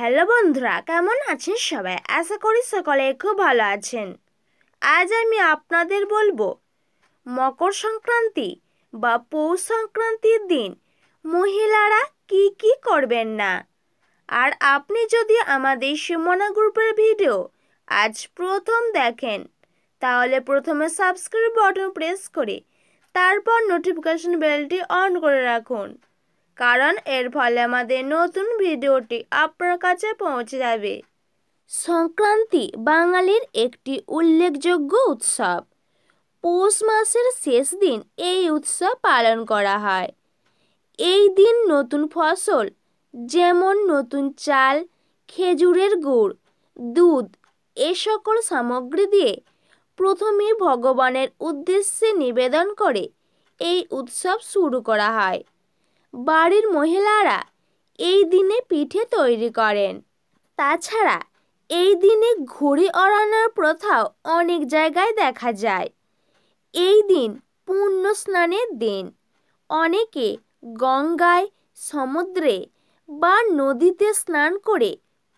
hello বন্ধুরা কেমন আছেন সবাই আশা করি সকলে খুব ভালো আছেন আজ আমি আপনাদের বলবো মকর সংক্রান্তি বা পৌষ সংক্রান্তির দিন মহিলারা কি কি করবেন না আর আপনি যদি আমাদের সুমনা গ্রুপের ভিডিও আজ প্রথম দেখেন তাহলে প্রথমে সাবস্ক্রাইব বাটন প্রেস করে তারপর নোটিফিকেশন বেলটি অন করে রাখুন কারণ এর ফলে আমাদের নতুন ভিডিওটি আপনার কাছে পৌঁছে যাবে সংক্রান্তি বাঙালির একটি উল্লেখযোগ্য উৎসব পৌষ মাসের শেষ দিন এই উৎসব পালন করা হয় এই দিন নতুন ফসল যেমন নতুন চাল খেজুরের গুড় দুধ এ সকল সামগ্রী দিয়ে প্রথমে ভগবানের উদ্দেশ্যে নিবেদন করে এই উৎসব শুরু করা হয় বাড়ির মহিলারা এই দিনে পিঠে তৈরি করেন তাছাড়া এই দিনে ঘুড়ি ওড়ানোর প্রথাও অনেক জায়গায় দেখা যায় এই দিন পুণ্য স্নানের দিন অনেকে গঙ্গায় সমুদ্রে বা নদীতে স্নান করে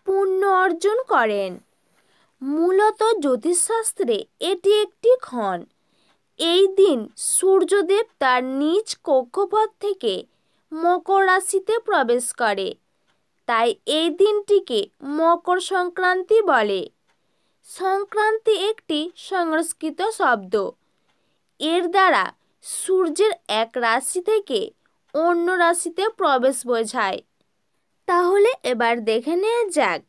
পুণ্য অর্জন করেন মূলত জ্যোতিষশাস্ত্রে এটি একটি ক্ষণ এই দিন সূর্যদেব তার নিজ কক্ষপথ থেকে মকর রাশিতে প্রবেশ করে তাই এই দিনটিকে মকর সংক্রান্তি বলে সংক্রান্তি একটি সংস্কৃত শব্দ এর দ্বারা সূর্যের এক রাশি থেকে অন্য রাশিতে প্রবেশ বোঝায় তাহলে এবার দেখে নেওয়া যাক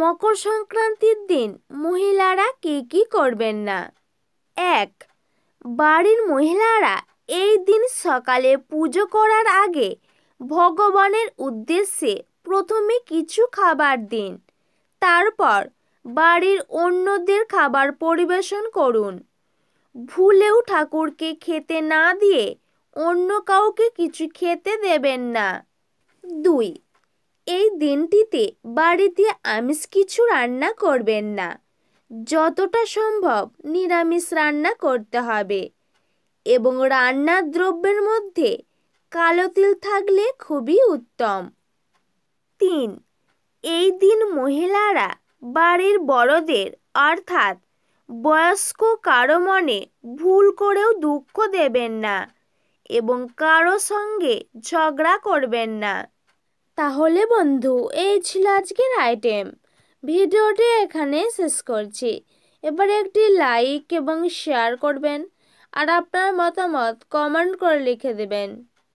মকর সংক্রান্তির দিন মহিলারা কী কী করবেন না এক বাড়ির মহিলারা এই দিন সকালে পুজো করার আগে ভগবানের উদ্দেশ্যে প্রথমে কিছু খাবার দিন তারপর বাড়ির অন্যদের খাবার পরিবেশন করুন ভুলেও ঠাকুরকে খেতে না দিয়ে অন্য কাউকে কিছু খেতে দেবেন না দুই এই দিনটিতে বাড়িতে আমিষ কিছু রান্না করবেন না যতটা সম্ভব নিরামিষ রান্না করতে হবে এবং রান্নার দ্রব্যের মধ্যে কালো তিল থাকলে খুবই উত্তম তিন এই দিন মহিলারা বাড়ির বড়দের অর্থাৎ বয়স্ক কারো মনে ভুল করেও দুঃখ দেবেন না এবং কারো সঙ্গে ঝগড়া করবেন না তাহলে বন্ধু এই ছিল আজকের আইটেম ভিডিওটি এখানে শেষ করছি এবার একটি লাইক এবং শেয়ার করবেন আর আপনার মতামত কমেন্ট করে লিখে দেবেন